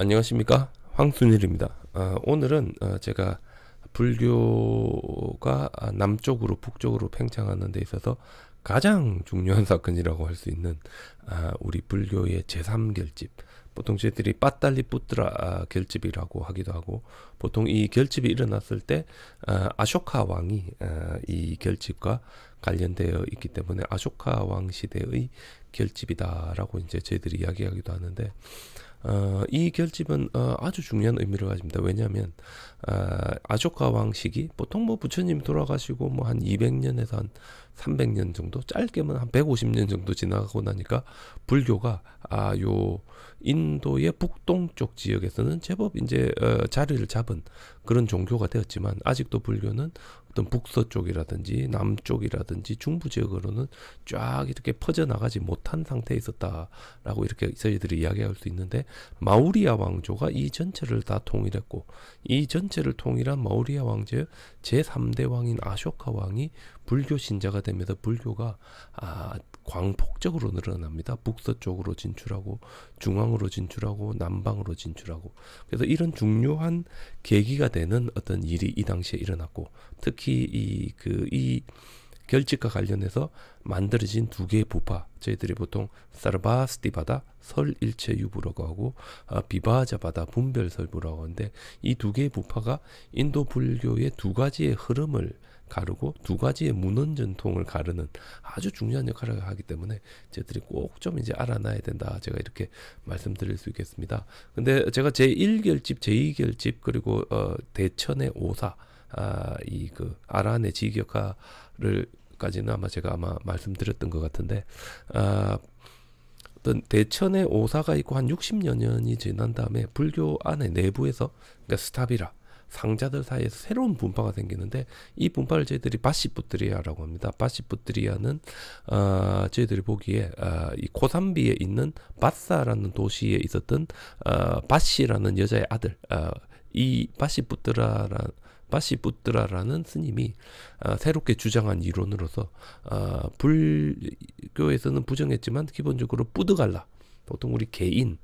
안녕하십니까 황순일입니다. 아, 오늘은 아, 제가 불교가 아, 남쪽으로 북쪽으로 팽창하는 데 있어서 가장 중요한 사건이라고 할 수 있는 아, 우리 불교의 제3결집 보통 저희들이 빠달리 뿌트라 아, 결집이라고 하기도 하고 보통 이 결집이 일어났을 때 아, 쇼카 왕이 아, 이 결집과 관련되어 있기 때문에 아쇼카 왕 시대의 결집이다라고 이제 저희들이 이야기하기도 하는데 어, 이 결집은 어, 아주 중요한 의미를 가집니다. 왜냐하면 어, 아쇼카 왕 시기 보통 뭐 부처님 돌아가시고 뭐 한 200년에서 한 300년 정도 짧게면한 150년 정도 지나가고 나니까 불교가 아요 인도의 북동쪽 지역에서는 제법 이제 어, 자리를 잡은 그런 종교가 되었지만 아직도 불교는 어떤 북서쪽이라든지 남쪽이라든지 중부 지역으로는 쫙 이렇게 퍼져나가지 못한 상태에 있었다라고 이렇게 저희들이 이야기할 수 있는데 마우리아 왕조가 이 전체를 다 통일했고 이 전체를 통일한 마우리아 왕조의 제3대 왕인 아쇼카 왕이 불교 신자가 되면서 불교가 아 광폭적으로 늘어납니다. 북서쪽으로 진출하고 중앙으로 진출하고 남방으로 진출하고 그래서 이런 중요한 계기가 되는 어떤 일이 이 당시에 일어났고 특히 이 그, 이 결집과 관련해서 만들어진 두 개의 부파 저희들이 보통 사르바스티 바다 설일체 유부라고 하고 아, 비바자 바다 분별설부라고 하는데 이 두 개의 부파가 인도 불교의 두 가지의 흐름을 가르고 두 가지의 문헌 전통을 가르는 아주 중요한 역할을 하기 때문에 저들이 희꼭좀 이제 알아놔야 된다. 제가 이렇게 말씀드릴 수 있겠습니다. 근데 제가 제1결집, 제2결집 그리고 어 대천의 오사 아, 이그 아란의 지역화를 까지는 아마 제가 아마 말씀드렸던 것 같은데 아 어떤 대천의 오사가 있고 한 60여 년이 지난 다음에 불교 안에 내부에서 그러니까 스탑이라 상자들 사이에서 새로운 분파가 생기는데 이 분파를 저희들이 바시부트리아라고 합니다. 바시부트리아는 어, 저희들이 보기에 어, 이 코산비에 있는 바사라는 도시에 있었던 어, 바시라는 여자의 아들 어, 이 바시부트라라는 바시부트라라는 스님이 어, 새롭게 주장한 이론으로서 어, 불교에서는 부정했지만 기본적으로 뿌드갈라 보통 우리 개인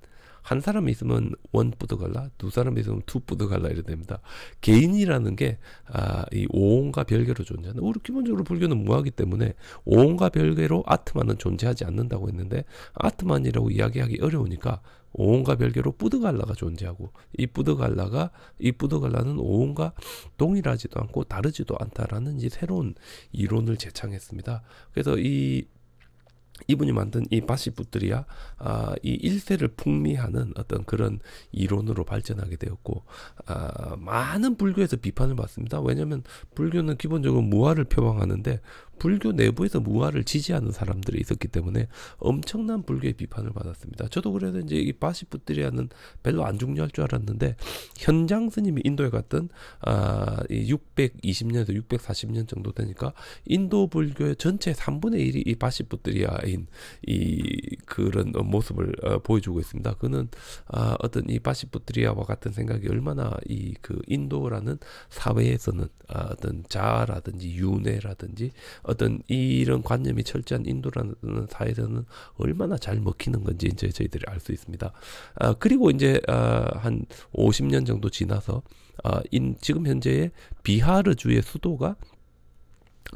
한 사람 있으면 원 부드갈라, 두 사람 있으면 투 부드갈라 이래 됩니다. 개인이라는 게, 아, 이 오온과 별개로 존재하는, 우리 기본적으로 불교는 무하기 때문에 오온과 별개로 아트만은 존재하지 않는다고 했는데, 아트만이라고 이야기하기 어려우니까, 오온과 별개로 뿌드갈라가 존재하고 이 뿌드갈라가 이 뿌드갈라는 오온과 동일하지도 않고 다르지도 않다라는 이 새로운 이론을 제창했습니다. 그래서 이 이분이 만든 이 바시부트리아 아, 이일세를 풍미하는 어떤 그런 이론으로 발전하게 되었고 아, 많은 불교에서 비판을 받습니다. 왜냐하면 불교는 기본적으로 무아를 표방하는데 불교 내부에서 무화를 지지하는 사람들이 있었기 때문에 엄청난 불교의 비판을 받았습니다. 저도 그래서 이제 이 바시푸트리아는 별로 안 중요할 줄 알았는데 현장 스님이 인도에 갔던 아, 이 620년에서 640년 정도 되니까 인도 불교의 전체 3분의 1이 이 바시푸트리아인 이 그런 모습을 어, 보여주고 있습니다. 그는 아, 어떤 이 바시푸트리아와 같은 생각이 얼마나 이 그 인도라는 사회에서는 아, 어떤 자라든지 윤회라든지 어떤 이런 관념이 철저한 인도라는 사회에서는 얼마나 잘 먹히는 건지 이제 저희들이 알 수 있습니다. 아, 그리고 이제 아, 한 50년 정도 지나서 아, 인, 지금 현재의 비하르주의 수도가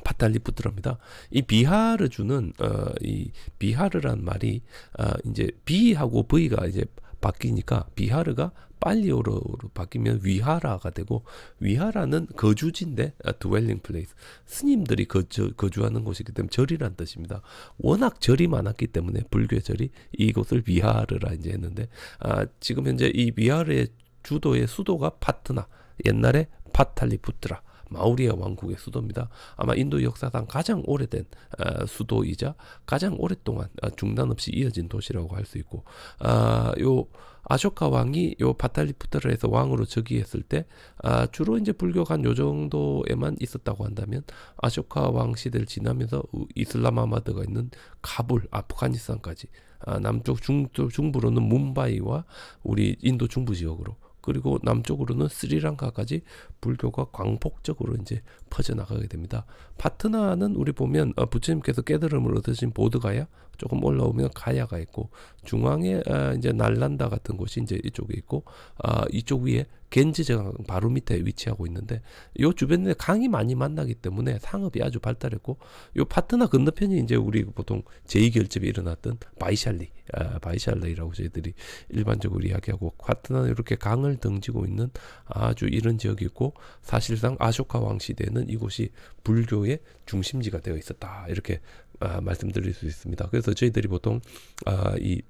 파탈리푸트랍니다. 이 비하르주는 어, 이 비하르란 말이 어, 이제 B하고 V가 이제 바뀌니까 비하르가 빨리오로 바뀌면 위하라가 되고 위하라는 거주지인데 아, dwelling place 스님들이 거주, 거주하는 곳이기 때문에 절이란 뜻입니다. 워낙 절이 많았기 때문에 불교의 절이 이곳을 위하르라 이제 했는데 아, 지금 현재 이 위하르의 주도의 수도가 파트나 옛날에 파탈리푸트라 마우리아 왕국의 수도입니다. 아마 인도 역사상 가장 오래된 어, 수도이자 가장 오랫동안 어, 중단 없이 이어진 도시라고 할 수 있고 아, 요 아쇼카 왕이 요바탈리프트를 해서 왕으로 즉위했을 때 아, 주로 이제 불교가 요 정도에만 있었다고 한다면 아쇼카 왕 시대를 지나면서 이슬람아마드가 있는 카불, 아프가니스탄까지 아, 남쪽 중, 중부로는 문바이와 우리 인도 중부 지역으로 그리고 남쪽으로는 스리랑카까지 불교가 광폭적으로 이제 퍼져나가게 됩니다. 파트나는 우리 보면 어, 부처님께서 깨달음을 얻으신 보드가야 조금 올라오면 가야가 있고 중앙에 어, 이제 날란다 같은 곳이 이제 이쪽에 있고 아, 이쪽 위에 겐지강 바로 밑에 위치하고 있는데 요 주변에 강이 많이 만나기 때문에 상업이 아주 발달했고 요 파트너 건너편이 이제 우리 보통 제2결집이 일어났던 바이샬리 아, 바이샬리라고 저희들이 일반적으로 이야기하고 파트너 는 이렇게 강을 등지고 있는 아주 이런 지역이 있고 사실상 아쇼카 왕 시대에는 이곳이 불교의 중심지가 되어 있었다 이렇게 아, 말씀드릴 수 있습니다. 그래서 저희들이 보통 아, 이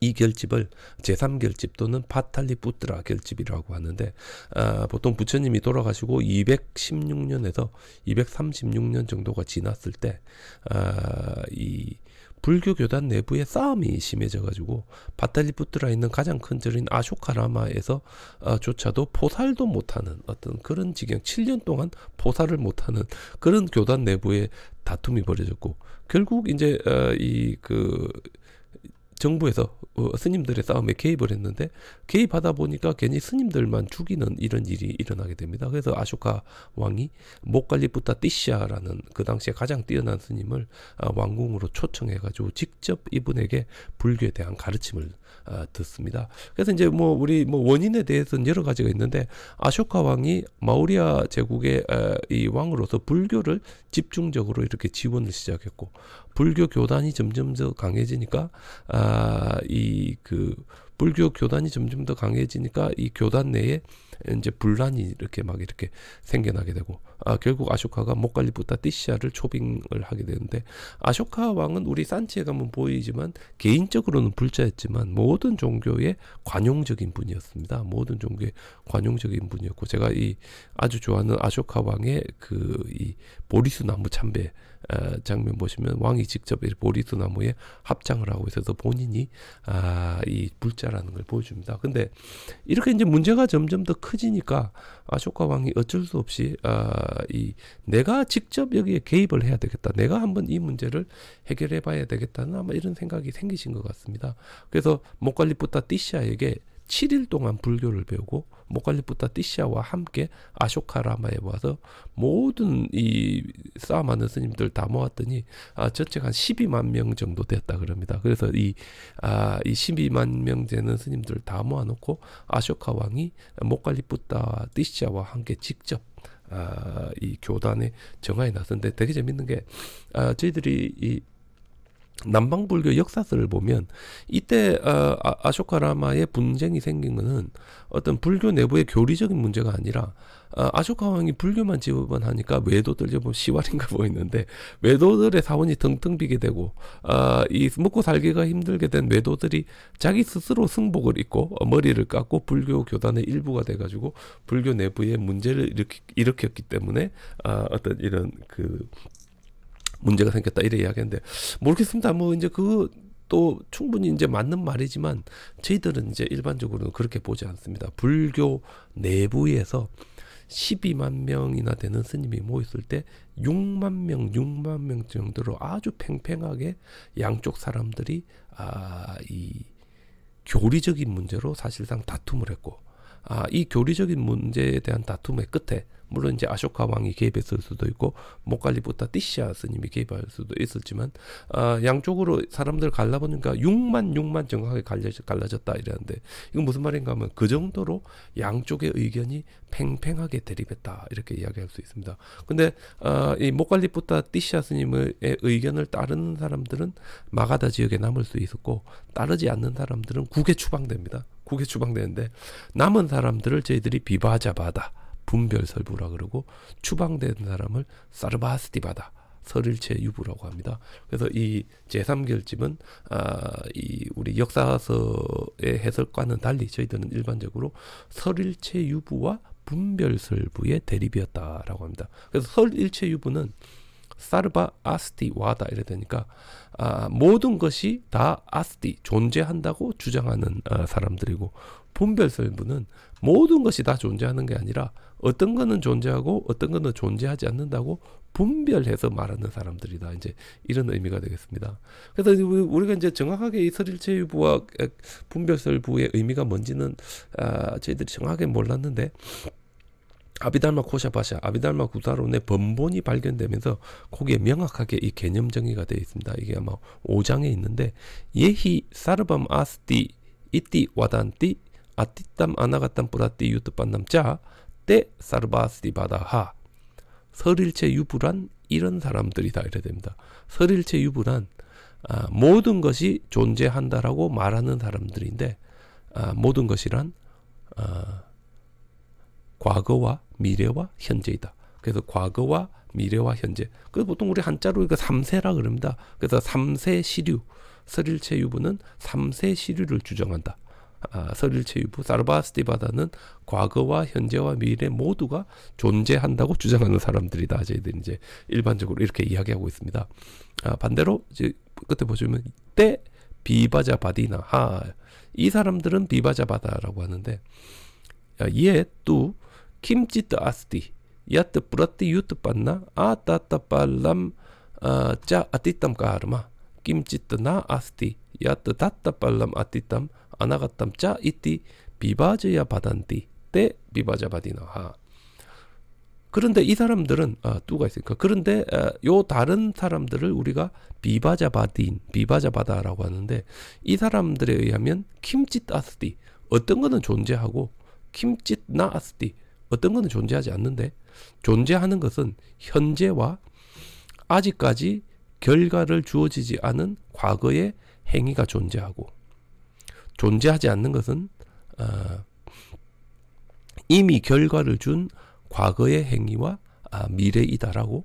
이 결집을 제3결집 또는 파탈리 부트라 결집이라고 하는데 아, 보통 부처님이 돌아가시고 216년에서 236년 정도가 지났을 때이 아, 불교 교단 내부의 싸움이 심해져 가지고 파탈리 부트라 있는 가장 큰 절인 아쇼카라마에서 아, 조차도 포살도 못하는 어떤 그런 지경 7년 동안 포살을 못하는 그런 교단 내부의 다툼이 벌어졌고 결국 이제 아, 이그 정부에서 어, 스님들의 싸움에 개입을 했는데 개입하다 보니까 괜히 스님들만 죽이는 이런 일이 일어나게 됩니다. 그래서 아쇼카 왕이 목칼리부타 띠샤라는 그 당시에 가장 뛰어난 스님을 어, 왕궁으로 초청해가지고 직접 이분에게 불교에 대한 가르침을 어, 듣습니다. 그래서 이제 뭐 우리 뭐 원인에 대해서는 여러 가지가 있는데 아쇼카 왕이 마우리아 제국의 에, 아, 이 왕으로서 불교를 집중적으로 이렇게 지원을 시작했고 불교 교단이 점점 더 강해지니까 아, 아, 이그 불교 교단이 점점 더 강해지니까 이 교단 내에 이제 분란이 이렇게 막 이렇게 생겨나게 되고 아 결국 아쇼카가 목갈리부터 띠시아를 초빙을 하게 되는데 아쇼카 왕은 우리 산치에 가면 보이지만 개인적으로는 불자였지만 모든 종교의 관용적인 분이었습니다. 모든 종교의 관용적인 분이었고 제가 이 아주 좋아하는 아쇼카 왕의 그 이 보리수 나무 참배 어, 장면 보시면 왕이 직접 보리수 나무에 합장을 하고 있어서 본인이 아, 이 불자라는 걸 보여줍니다. 근데 이렇게 이제 문제가 점점 더 커지니까 아쇼카 왕이 어쩔 수 없이 아, 이 내가 직접 여기에 개입을 해야 되겠다. 내가 한번 이 문제를 해결해 봐야 되겠다는 아마 뭐 이런 생각이 생기신 것 같습니다. 그래서 목칼리프타띠시아에게 7일 동안 불교를 배우고 모갈리프타 티샤와 함께 아쇼카라마에 와서 모든 이 사마는 스님들 다 모았더니 아, 전체가 한 12만 명 정도 됐다 그럽니다. 그래서 이, 아, 이 12만 명 되는 스님들 다 모아놓고 아쇼카 왕이 모갈리프타 티샤와 함께 직접 아, 이 교단에 정하에 났었는데 되게 재밌는 게 아, 저희들이 이 남방불교 역사서를 보면 이때 어, 아, 아쇼카라마의 분쟁이 생긴 것은 어떤 불교 내부의 교리적인 문제가 아니라 어, 아쇼카 왕이 불교만 지원하니까 외도들 좀 뭐 시왈인가 보이는데 뭐 외도들의 사원이 등등 비게 되고 어, 이 먹고 살기가 힘들게 된 외도들이 자기 스스로 승복을 입고 머리를 깎고 불교 교단의 일부가 돼가지고 불교 내부의 문제를 일으키, 일으켰기 때문에 어, 어떤 이런 그 문제가 생겼다 이래 이야기하는데 모르겠습니다. 뭐, 뭐 이제 그 또 충분히 이제 맞는 말이지만 저희들은 이제 일반적으로는 그렇게 보지 않습니다. 불교 내부에서 12만 명이나 되는 스님이 모였을 때 6만 명, 6만 명 정도로 아주 팽팽하게 양쪽 사람들이 아, 이 교리적인 문제로 사실상 다툼을 했고 아, 이 교리적인 문제에 대한 다툼의 끝에 물론 이제 아쇼카 왕이 개입했을 수도 있고 목칼리부타띠시아 스님이 개입할 수도 있었지만 아, 양쪽으로 사람들 갈라보니까 6만 6만 정확하게 갈려 갈라졌다 이랬는데 이건 무슨 말인가 하면 그 정도로 양쪽의 의견이 팽팽하게 대립했다 이렇게 이야기할 수 있습니다. 근데 아, 이목칼리부타띠시아 스님의 의견을 따르는 사람들은 마가다 지역에 남을 수 있었고 따르지 않는 사람들은 국에 추방됩니다. 국에 추방되는데 남은 사람들을 저희들이 비바자바다 분별설부라 그러고 추방된 사람을 사르바스디바다 설일체 유부라고 합니다. 그래서 이 제3결집은 아, 이 우리 역사서의 해설과는 달리 저희들은 일반적으로 설일체 유부와 분별설부의 대립이었다라고 합니다. 그래서 설일체 유부는 사르바 아스티 와다 이래 되니까 아, 모든 것이 다 아스티 존재한다고 주장하는 어, 사람들이고 분별설부는 모든 것이 다 존재하는 게 아니라 어떤 거는 존재하고 어떤 거는 존재하지 않는다고 분별해서 말하는 사람들이다. 이제 이런 의미가 되겠습니다. 그래서 우리가 이제 정확하게 이 설일체유부와 분별설부의 의미가 뭔지는 아, 저희들이 정확하게 몰랐는데 아비달마 코샤바샤, 아비달마 구다론의 번본이 발견되면서 거기에 명확하게 이 개념 정의가 되어 있습니다. 이게 아마 5장에 있는데 예히 사르밤 아스티 이띠 와단띠 아띠땀 아나가땀 뿌라띠 유트반남자 때 사르바스티 바다하 설일체 유불한 이런 사람들이다 이래 됩니다. 설일체 유불한 아, 모든 것이 존재한다라고 말하는 사람들인데 아, 모든 것이란 아, 과거와 미래와 현재이다. 그래서 과거와 미래와 현재. 그 보통 우리 한자로 이거 삼세라 그럽니다. 그래서 삼세 시류, 서릴체 유부는 삼세 시류를 주장한다. 아, 서릴체 유부, 사르바스티바다는 과거와 현재와 미래 모두가 존재한다고 주장하는 사람들이다. 저희들 이제 일반적으로 이렇게 이야기하고 있습니다. 아, 반대로 이제 끝에 보시면 때 비바자 바디나 하. 이 사람들은 비바자 바다라고 하는데 아, 얘또 김치트 아스티 야트 프라티 유트 판나 아따따 팔람 자 아티탐 카르마 김치트 나 아스티 야트 따따 팔람 아티탐 아나가탐 자 이티 비바제야 바단티 때 비바자 바디나하 그런데 이 사람들은 아, 뚜가 있으까 그런데 아, 요 다른 사람들을 우리가 비바자바딘 비바자바다라고 하는데 이 사람들에 의하면 킴짓 아스디 어떤 거는 존재하고 킴짓 나아스디 어떤 거는 존재하지 않는데 존재하는 것은 현재와 아직까지 결과를 주어지지 않은 과거의 행위가 존재하고 존재하지 않는 것은 어, 이미 결과를 준 과거의 행위와 아, 미래이다라고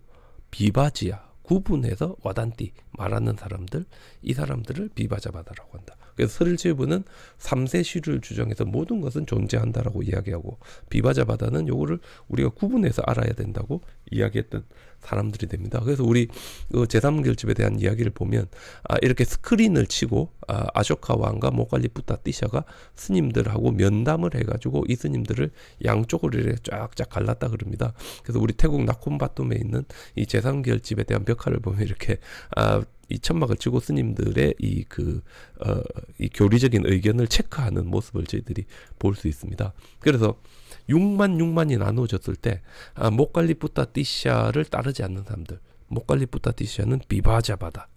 비바지야 구분해서 와단띠 말하는 사람들 이 사람들을 비바자바다라고 한다. 그래서 스릴치부는 3세 시를 주장해서 모든 것은 존재한다라고 이야기하고 비바자 바다는 요거를 우리가 구분해서 알아야 된다고 이야기했던 사람들이 됩니다. 그래서 우리 그 제3결집에 대한 이야기를 보면 아 이렇게 스크린을 치고 아 아쇼카 왕과 모칼리프타 띠샤가 스님들하고 면담을 해가지고 이 스님들을 양쪽으로 이렇게 쫙쫙 갈랐다 그럽니다. 그래서 우리 태국 나콤바툼에 있는 이 제3결집에 대한 벽화를 보면 이렇게 아이 천막을 치고 스님들의 이 그 어, 이 교리적인 의견을 체크하는 모습을 저희들이 볼 수 있습니다. 그래서 6만 6만이 나누어졌을 때 아, 모칼리부타 티샤를 따르지 않는 사람들 목칼리부타 티샤는 비바자바다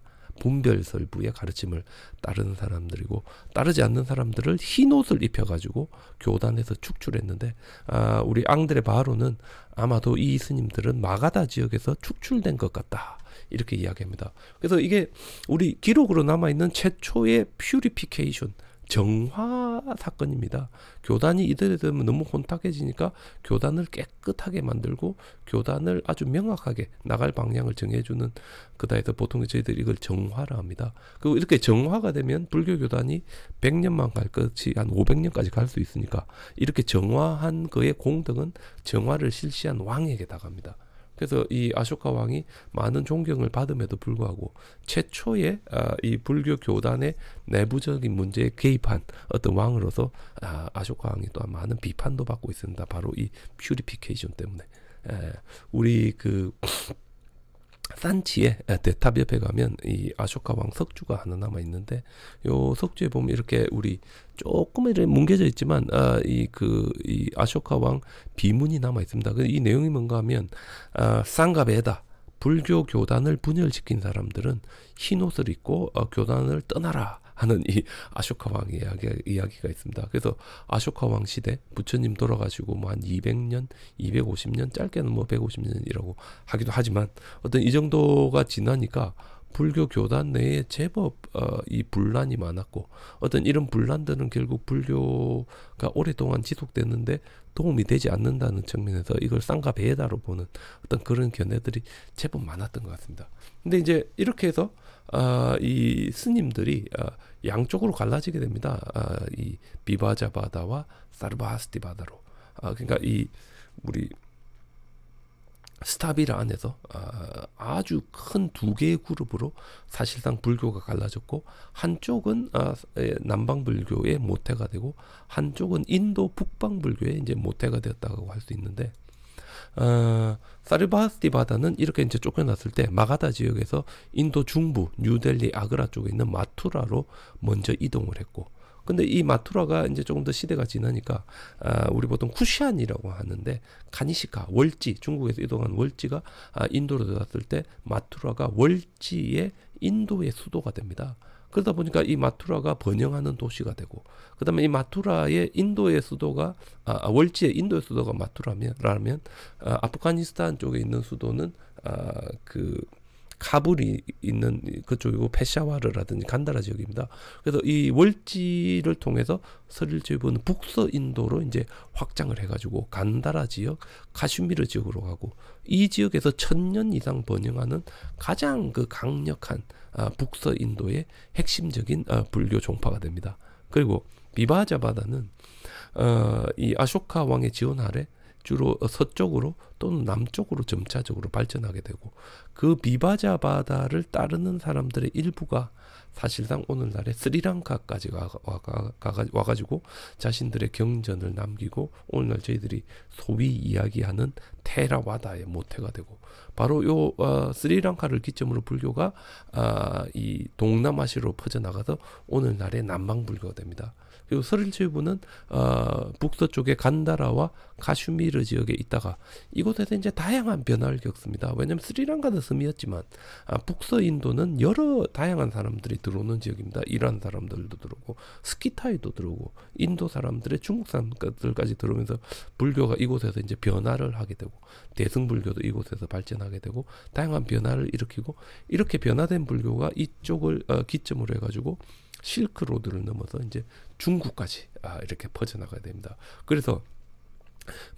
분별설부의 가르침을 따르는 사람들이고 따르지 않는 사람들을 흰 옷을 입혀가지고 교단에서 축출했는데 아, 우리 앙드레 바로는 아마도 이 스님들은 마가다 지역에서 축출된 것 같다. 이렇게 이야기합니다. 그래서 이게 우리 기록으로 남아 있는 최초의 퓨리피케이션 정화 사건입니다. 교단이 이들에 되면 너무 혼탁해지니까 교단을 깨끗하게 만들고 교단을 아주 명확하게 나갈 방향을 정해주는 그다에서 보통 저희들이 이걸 정화라 합니다. 그리고 이렇게 정화가 되면 불교 교단이 100년만 갈 것이 한 500년까지 갈 수 있으니까 이렇게 정화한 그의 공덕은 정화를 실시한 왕에게 다갑니다. 그래서 이 아쇼카 왕이 많은 존경을 받음에도 불구하고 최초의 아, 이 불교 교단의 내부적인 문제에 개입한 어떤 왕으로서 아, 아쇼카 왕이 또한 많은 비판도 받고 있습니다. 바로 이 퓨리피케이션 때문에. 에, 예, 우리 그 산치에 대탑옆에 가면 이 아쇼카 왕 석주가 하나 남아 있는데 요 석주에 보면 이렇게 우리 조금 이렇게 뭉개져 있지만 아, 이 그 이 아쇼카 왕 비문이 남아 있습니다. 그 이 내용이 뭔가 하면 아, 쌍갑에다 불교 교단을 분열시킨 사람들은 흰 옷을 입고 어, 교단을 떠나라 하는 이 아쇼카 왕 이야기, 이야기가 있습니다. 그래서 아쇼카 왕 시대 부처님 돌아가시고 뭐 한 200년, 250년 짧게는 뭐 150년이라고 하기도 하지만 어떤 이 정도가 지나니까 불교 교단 내에 제법 어, 이 분란이 많았고 어떤 이런 분란들은 결국 불교가 오랫동안 지속됐는데 도움이 되지 않는다는 측면에서 이걸 쌍과 배에다로 보는 어떤 그런 견해들이 제법 많았던 것 같습니다. 근데 이제 이렇게 해서 아, 이 스님들이 아, 양쪽으로 갈라지게 됩니다. 아, 이 비바자바다와 사르바스티바다로. 아, 그러니까 이 우리 스타빌 안에서 아, 아주 큰 두 개의 그룹으로 사실상 불교가 갈라졌고 한쪽은 아, 예, 남방 불교의 모태가 되고 한쪽은 인도 북방 불교의 이제 모태가 되었다고 할 수 있는데 어, 사르바스티바다는 이렇게 이제 쫓겨났을 때 마가다 지역에서 인도 중부 뉴델리 아그라 쪽에 있는 마투라로 먼저 이동을 했고 근데 이 마투라가 이제 조금 더 시대가 지나니까 아, 우리 보통 쿠시안이라고 하는데 가니시카 월지 중국에서 이동한 월지가 아, 인도로 들어왔을 때 마투라가 월지의 인도의 수도가 됩니다. 그러다 보니까 이 마투라가 번영하는 도시가 되고 그다음에 이 마투라의 인도의 수도가 아, 아 월지의 인도의 수도가 마투라면 라면 아, 아프가니스탄 쪽에 있는 수도는 아그 카불이 있는 그쪽이고 페샤와르라든지 간다라 지역입니다. 그래서 이 월지를 통해서 서릴 지역은 북서 인도로 이제 확장을 해가지고 간다라 지역, 카슈미르 지역으로 가고 이 지역에서 천년 이상 번영하는 가장 그 강력한 아, 북서 인도의 핵심적인 아, 불교 종파가 됩니다. 그리고 비바자 바다는 어, 이 아쇼카 왕의 지원 아래 주로 서쪽으로 또는 남쪽으로 점차적으로 발전하게 되고 그 비바자 바다를 따르는 사람들의 일부가 사실상 오늘날의 스리랑카까지 와가지고 자신들의 경전을 남기고 오늘날 저희들이 소위 이야기하는 테라와다의 모태가 되고 바로 요 어, 스리랑카를 기점으로 불교가 어, 아, 이동남아시로 퍼져나가서 오늘날의 남방 불교가 됩니다. 그리고 서일체부는 어, 북서쪽의 간다라와 카슈미르 지역에 있다가 이곳에서 이제 다양한 변화를 겪습니다. 왜냐하면 스리랑카도 섬이었지만 아, 북서 인도는 여러 다양한 사람들이 들어오는 지역입니다. 이란 사람들도 들어오고 스키타이도 들어오고 인도 사람들의 중국 사람들까지 들어오면서 불교가 이곳에서 이제 변화를 하게 되고 대승불교도 이곳에서 발전하게 되고 다양한 변화를 일으키고 이렇게 변화된 불교가 이쪽을 어, 기점으로 해가지고 실크로드를 넘어서 이제 중국까지 아, 이렇게 퍼져나가야 됩니다. 그래서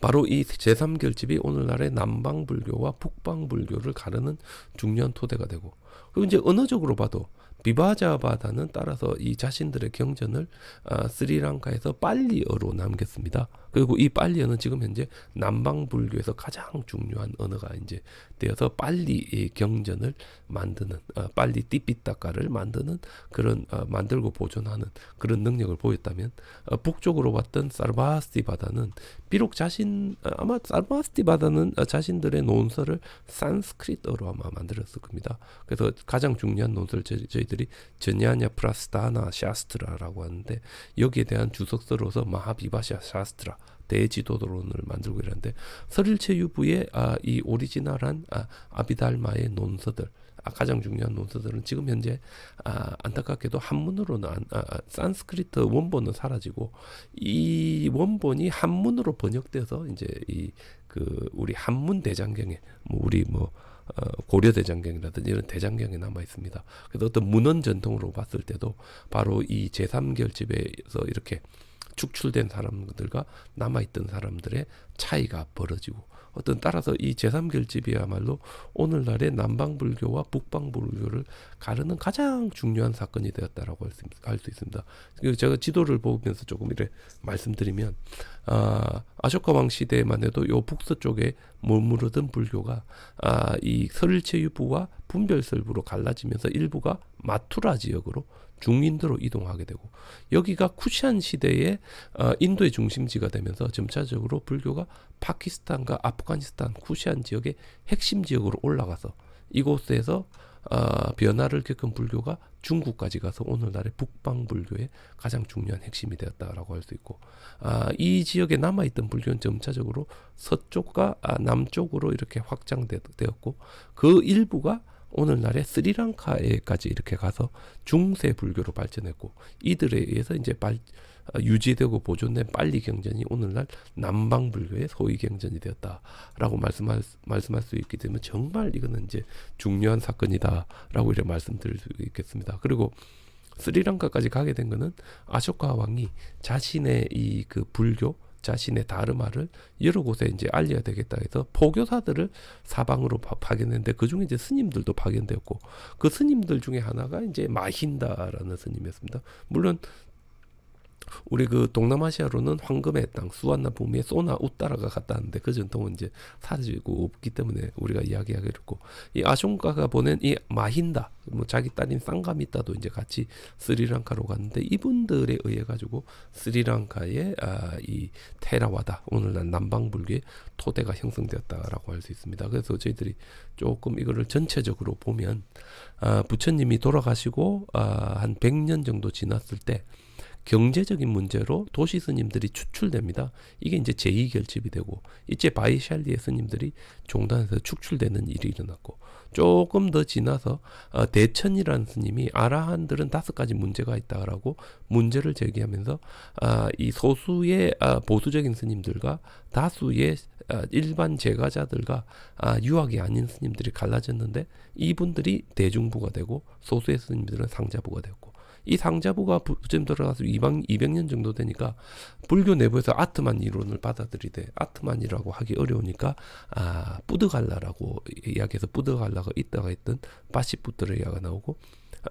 바로 이 제3결집이 오늘날의 남방불교와 북방불교를 가르는 중요한 토대가 되고 그리고 이제 언어적으로 봐도 비바자바다는 따라서 이 자신들의 경전을 아, 스리랑카에서 빨리어로 남겼습니다. 그리고 이 빨리어는 지금 현재 남방 불교에서 가장 중요한 언어가 이제 되어서 빨리 이 경전을 만드는 아, 빨리 띠삐따까를 만드는 그런 아, 만들고 보존하는 그런 능력을 보였다면 아, 북쪽으로 왔던 사르바스티 바다는 비록 자신 아, 아마 사르바스티 바다는 아, 자신들의 논설을 산스크리트어로 아마 만들었을 겁니다. 그래서 가장 중요한 논설 저희 교회들이 전야냐 프라스타나 샤스트라라고 하는데 여기에 대한 주석서로서 마하비바샤 샤스트라 대지도론을 만들고 이러는데 서릴체 유부의 아, 이 오리지널한 아, 아비달마의 논서들 아, 가장 중요한 논서들은 지금 현재 아, 안타깝게도 한문으로는 안, 아, 아, 산스크리트 원본은 사라지고 이 원본이 한문으로 번역돼서 이제 이그 우리 한문 대장경에 뭐 우리 뭐 어, 고려 대장경이라든지 이런 대장경이 남아 있습니다. 그래서 어떤 문헌 전통으로 봤을 때도 바로 이 제3결집에서 이렇게 축출된 사람들과 남아있던 사람들의 차이가 벌어지고 어떤 따라서 이 제3결집이야말로 오늘날의 남방불교와 북방불교를 가르는 가장 중요한 사건이 되었다라고 할 수 있습니다. 그리고 제가 지도를 보면서 조금 이래 말씀드리면 아, 아쇼카 왕 시대만 해도 요 북서쪽에 머무르던 불교가 아, 이 설일체유부와 분별설부로 갈라지면서 일부가 마투라 지역으로 중인도로 이동하게 되고 여기가 쿠시안 시대의 어, 인도의 중심지가 되면서 점차적으로 불교가 파키스탄과 아프가니스탄 쿠시안 지역의 핵심 지역으로 올라가서 이곳에서 어, 변화를 겪은 불교가 중국까지 가서 오늘날의 북방 불교의 가장 중요한 핵심이 되었다라고 할 수 있고 아, 이 지역에 남아 있던 불교는 점차적으로 서쪽과 아, 남쪽으로 이렇게 확장되었고 그 일부가 오늘날의 스리랑카에까지 이렇게 가서 중세 불교로 발전했고 이들에 의해서 이제 발, 아, 유지되고 보존된 빨리 경전이 오늘날 남방 불교의 소위 경전이 되었다라고 말씀할 말씀할 수 있기 때문에 정말 이거는 이제 중요한 사건이다라고 이렇게 말씀드릴 수 있겠습니다. 그리고 스리랑카까지 가게 된 거는 아쇼카 왕이 자신의 이 그 불교 자신의 다르마를 여러 곳에 이제 알려야 되겠다 해서 포교사들을 사방으로 파견했는데 그 중에 이제 스님들도 파견되었고 그 스님들 중에 하나가 이제 마힌다라는 스님이었습니다. 물론 우리 그 동남아시아로는 황금의 땅, 수완나 부미에 쏘나 웃따라가 갔다는데 그 전통은 이제 사라지고 없기 때문에 우리가 이야기하기어렵고이 아숑가가 보낸 이 마힌다, 뭐 자기 딸인 쌍가미따도 이제 같이 스리랑카로 갔는데 이분들에 의해 가지고 스리랑카의 아, 이 테라와다 오늘날 남방불교의 토대가 형성되었다라고 할 수 있습니다. 그래서 저희들이 조금 이거를 전체적으로 보면 아, 부처님이 돌아가시고 아, 한 100년 정도 지났을 때 경제적인 문제로 도시 스님들이 추출됩니다. 이게 이제 제2결집이 되고 이제 바이샬리의 스님들이 종단에서 축출되는 일이 일어났고 조금 더 지나서 어, 대천이라는 스님이 아라한들은 다섯 가지 문제가 있다라고 문제를 제기하면서 어, 이 소수의 어, 보수적인 스님들과 다수의 일반 제가자들과 아, 유학이 아닌 스님들이 갈라졌는데 이분들이 대중부가 되고 소수의 스님들은 상자부가 되고 이 상자부가 부점 들어가서 200년 정도 되니까 불교 내부에서 아트만 이론을 받아들이되 아트만이라고 하기 어려우니까 아 뿌드갈라라고 이야기해서 뿌드갈라가 있다가 있던 바시부트레이야기가 나오고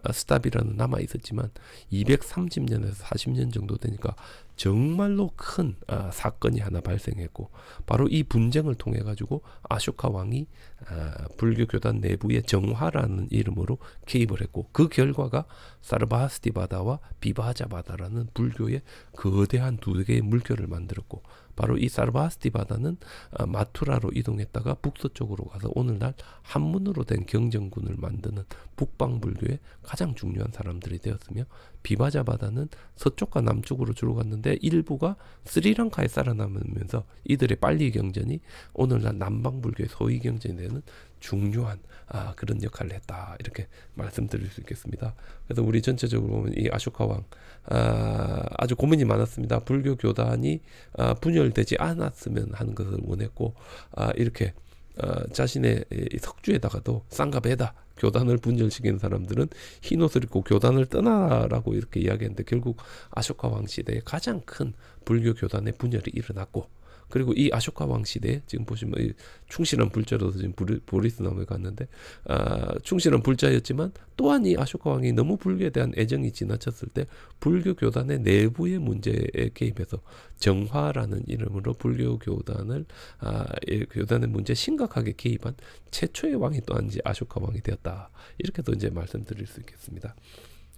어, 스탑이라는 남아 있었지만 230년에서 40년 정도 되니까 정말로 큰 아, 사건이 하나 발생했고 바로 이 분쟁을 통해 가지고 아쇼카 왕이 아, 어, 불교 교단 내부의 정화라는 이름으로 개입을 했고 그 결과가 사르바스티 바다와 비바자 바다라는 불교의 거대한 두 개의 물결을 만들었고 바로 이 살바스티 바다는 어, 마투라로 이동했다가 북서쪽으로 가서 오늘날 한문으로 된 경전군을 만드는 북방불교의 가장 중요한 사람들이 되었으며 비바자 바다는 서쪽과 남쪽으로 주로 갔는데 일부가 스리랑카에 살아남으면서 이들의 빨리 경전이 오늘날 남방불교의 소위 경전이 되는 중요한 아, 그런 역할을 했다 이렇게 말씀드릴 수 있겠습니다. 그래서 우리 전체적으로 보면 이 아쇼카 왕 아, 아주 고민이 많았습니다. 불교 교단이 아, 분열되지 않았으면 하는 것을 원했고 아, 이렇게 어, 자신의 석주에다가도 쌍갑에다 교단을 분열시킨 사람들은 흰 옷을 입고 교단을 떠나라고 이렇게 이야기했는데 결국 아쇼카 왕 시대에 가장 큰 불교 교단의 분열이 일어났고 그리고 이 아쇼카 왕시대 지금 보시면 충실한 불자로서 지금 보리스 나무에 갔는데 아, 충실한 불자였지만 또한 이 아쇼카 왕이 너무 불교에 대한 애정이 지나쳤을 때 불교 교단의 내부의 문제에 개입해서 정화라는 이름으로 불교 교단을 아, 예, 교단의 문제 심각하게 개입한 최초의 왕이 또한 이제 아쇼카 왕이 되었다 이렇게도 이제 말씀드릴 수 있겠습니다.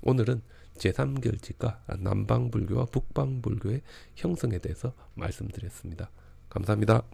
오늘은 제3결집과 남방불교와 북방불교의 형성에 대해서 말씀드렸습니다. 감사합니다.